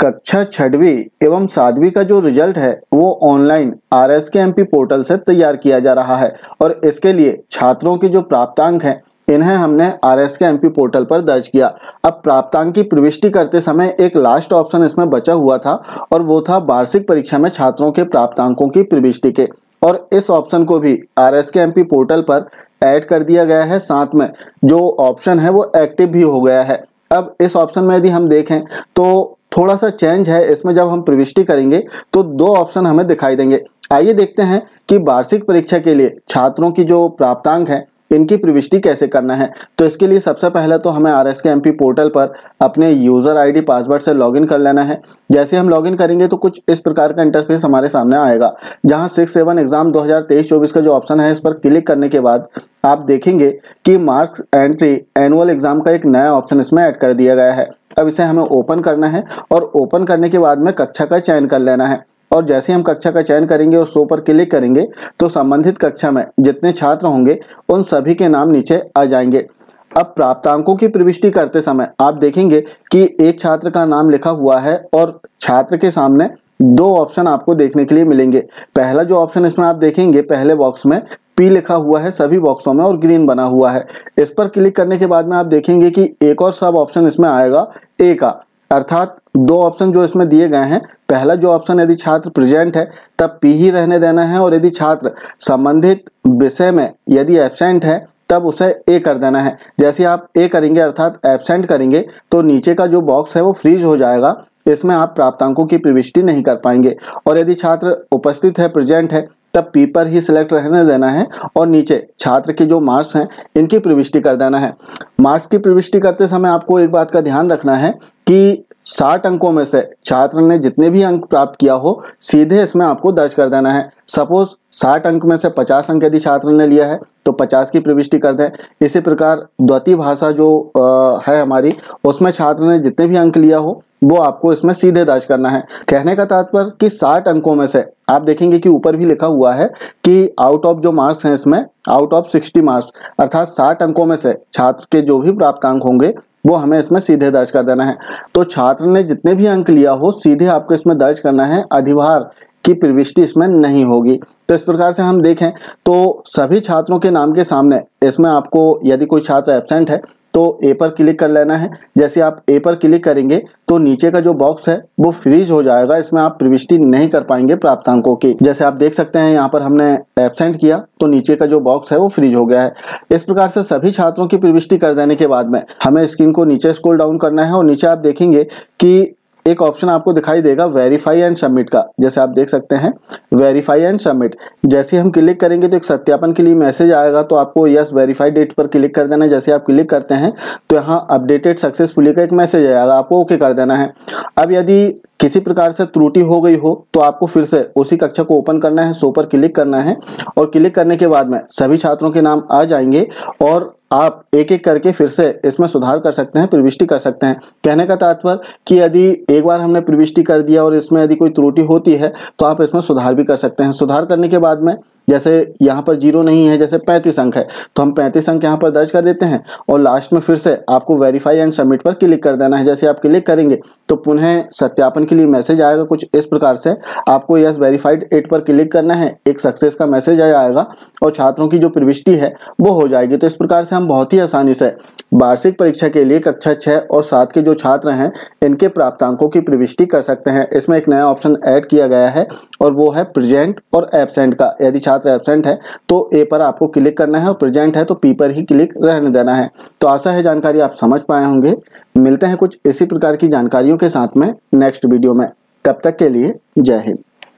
कक्षा छठवी एवं सातवीं का जो रिजल्ट है वो online R S K M P portal से तैयार किया जा रहा है और इसके लिए छात्रों के जो प्राप्तांक हैं इन्हें हमने R S K M P portal पर दर्ज किया अब प्राप्तांक की प्रविष्टि करते समय एक लास्ट ऑप्शन इसमें बचा हुआ था और वो था वार्षिक परीक्षा में छात्रों के प्राप्तांकों की प्रविष्टि के और इस ऑप्शन को भी R S K M P portal पर ऐड कर दिया गया है साथ में जो ऑप्शन है वो एक्टिव भी हो गया है अब इस ऑप्शन में यदि हम देखें तो थोड़ा सा चेंज है इसमें जब हम प्रविष्टि करेंगे तो दो ऑप्शन हमें दिखाई देंगे आइए देखते हैं कि वार्षिक परीक्षा के लिए छात्रों की जो प्राप्तांक है इनकी प्रविष्टि कैसे करना है तो इसके लिए सबसे पहले तो हमें R S K M P portal पर अपने यूज़र आईडी पासवर्ड से लॉगिन कर लेना है जैसे हम लॉगिन करेंगे तो कुछ इस प्रकार का इंटरफेस हमारे सामने आएगा जहां सिक्स सेवन एग्जाम 2023-24 का जो ऑप्शन है इस पर क्लिक करने के बाद आप देखेंगे कि मार्क्स एंट्री एनुअल एग्जाम का एक नया ऑप्शन इसमें ऐड कर दिया गया है अब इसे हमें ओपन करना है और ओपन करने के बाद में कक्षा का चयन कर लेना है और जैसे हम कक्षा का चयन करेंगे और सो पर क्लिक करेंगे तो संबंधित कक्षा में जितने छात्र होंगे उन सभी के नाम नीचे आ जाएंगे अब प्राप्तांकों की प्रविष्टि करते समय आप देखेंगे कि एक छात्र का नाम लिखा हुआ है और छात्र के सामने दो ऑप्शन आपको देखने के लिए मिलेंगे पहला जो ऑप्शन इसमें आप देखेंगे पहले बॉक्स में पी लिखा हुआ है सभी बॉक्सों में और ग्रीन बना हुआ है इस पर क्लिक करने के बाद में आप देखेंगे कि एक और सब ऑप्शन इसमें आएगा ए का अर्थात दो ऑप्शन जो इसमें दिए गए हैं पहला जो ऑप्शन यदि छात्र प्रेजेंट है तब पी ही रहने देना है और यदि छात्र संबंधित विषय में यदि एबसेंट है तब उसे ए कर देना है जैसे आप ए करेंगे अर्थात एबसेंट करेंगे तो नीचे का जो बॉक्स है वो फ्रीज हो जाएगा इसमें आप प्राप्तांकों की प्रविष्टि नहीं कर पाएंगे और यदि छात्र उपस्थित है प्रेजेंट है तब पेपर ही सिलेक्ट रहने देना है और नीचे छात्र के जो मार्क्स हैं इनकी प्रविष्टि कर देना है मार्क्स की प्रविष्टि करते समय आपको एक बात का ध्यान रखना है कि साठ अंकों में से छात्र ने जितने भी अंक प्राप्त किया हो सीधे इसमें आपको दर्ज कर देना है सपोज साठ अंक में से पचास अंक यदि छात्र ने लिया है तो पचास की प्रविष्टि कर दें इसी प्रकार द्वती भाषा जो आ, है हमारी उसमें छात्र ने जितने भी अंक लिया हो वो आपको इसमें सीधे दर्ज करना है कहने का तात्पर्य कि साठ अंकों में से आप देखेंगे कि ऊपर भी लिखा हुआ है कि आउट ऑफ जो मार्क्स हैं इसमें आउट ऑफ सिक्सटी मार्क्स अर्थात साठ अंकों में से छात्र के जो भी प्राप्त अंक होंगे वो हमें इसमें सीधे दर्ज कर देना है तो छात्र ने जितने भी अंक लिया हो सीधे आपको इसमें दर्ज करना है अधिभार की प्रविष्टि इसमें नहीं होगी तो इस प्रकार से हम देखें तो सभी छात्रों के नाम के सामने इसमें आपको यदि कोई छात्र एबसेंट है तो ए पर क्लिक कर लेना है जैसे आप ए पर क्लिक करेंगे तो नीचे का जो बॉक्स है वो फ्रीज हो जाएगा इसमें आप प्रविष्टि नहीं कर पाएंगे प्राप्तांकों की जैसे आप देख सकते हैं यहाँ पर हमने एबसेंट किया तो नीचे का जो बॉक्स है वो फ्रीज हो गया है इस प्रकार से सभी छात्रों की प्रविष्टि कर देने के बाद में हमें स्क्रीन को नीचे स्कोल डाउन करना है और नीचे आप देखेंगे कि एक ऑप्शन आपको दिखाई देगा वेरीफाई एंड सबमिट का जैसे आप देख सकते हैं वेरीफाई एंड सबमिट जैसे हम क्लिक करेंगे तो एक सत्यापन के लिए मैसेज आएगा तो आपको यस वेरीफाई डेट पर क्लिक कर देना है जैसे आप क्लिक करते हैं तो यहाँ अपडेटेड सक्सेसफुली का एक मैसेज आएगा आपको ओके कर देना है अब यदि किसी प्रकार से त्रुटि हो गई हो तो आपको फिर से उसी कक्षा को ओपन करना है सो पर क्लिक करना है और क्लिक करने के बाद में सभी छात्रों के नाम आ जाएंगे और आप एक एक करके फिर से इसमें सुधार कर सकते हैं प्रविष्टि कर सकते हैं कहने का तात्पर्य कि यदि एक बार हमने प्रविष्टि कर दिया और इसमें यदि कोई त्रुटि होती है तो आप इसमें सुधार भी कर सकते हैं सुधार करने के बाद में जैसे यहाँ पर जीरो नहीं है जैसे पैंतीस अंक है तो हम पैंतीस अंक यहाँ पर दर्ज कर देते हैं और लास्ट में फिर से आपको वेरीफाई एंड सबमिट पर क्लिक कर देना है जैसे आप क्लिक करेंगे तो पुनः सत्यापन के लिए मैसेज आएगा कुछ इस प्रकार से आपको यस वेरीफाइड एट पर क्लिक करना है एक सक्सेस का मैसेज आएगा और छात्रों की जो प्रविष्टि है वो हो जाएगी तो इस प्रकार से हम बहुत ही आसानी से वार्षिक परीक्षा के लिए कक्षा छः और सात के जो छात्र हैं इनके प्राप्तांकों की प्रविष्टि कर सकते हैं इसमें एक नया ऑप्शन ऐड किया गया है और वो है प्रेजेंट और एबसेंट का यदि छात्र छात्र एबसेंट है तो ए पर आपको क्लिक करना है और प्रेजेंट है तो पी पर ही क्लिक रहने देना है तो आशा है जानकारी आप समझ पाए होंगे मिलते हैं कुछ इसी प्रकार की जानकारियों के साथ में नेक्स्ट वीडियो में तब तक के लिए जय हिंद